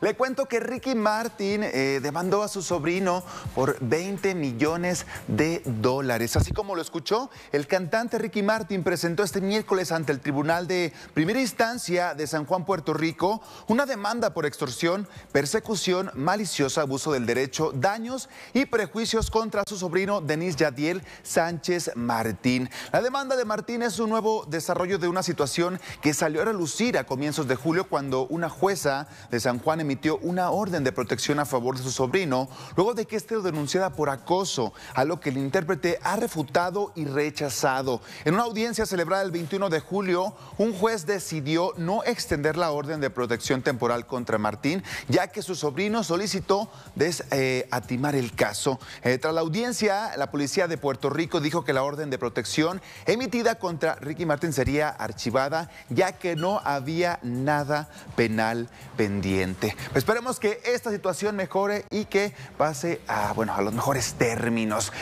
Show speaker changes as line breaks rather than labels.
Le cuento que Ricky Martin eh, demandó a su sobrino por 20 millones de dólares. Así como lo escuchó, el cantante Ricky Martin presentó este miércoles ante el Tribunal de Primera Instancia de San Juan, Puerto Rico, una demanda por extorsión, persecución maliciosa, abuso del derecho, daños y prejuicios contra su sobrino Denis Yadiel Sánchez Martín. La demanda de Martín es un nuevo desarrollo de una situación que salió a relucir a comienzos de julio cuando una jueza de San Juan emitió una orden de protección a favor de su sobrino luego de que esté lo denunciara por acoso, a lo que el intérprete ha refutado y rechazado. En una audiencia celebrada el 21 de julio, un juez decidió no extender la orden de protección temporal contra Martín, ya que su sobrino solicitó desatimar eh, el caso. Eh, tras la audiencia, la policía de Puerto Rico dijo que la orden de protección emitida contra Ricky Martín sería archivada, ya que no había nada penal pendiente esperemos que esta situación mejore y que pase a, bueno, a los mejores términos.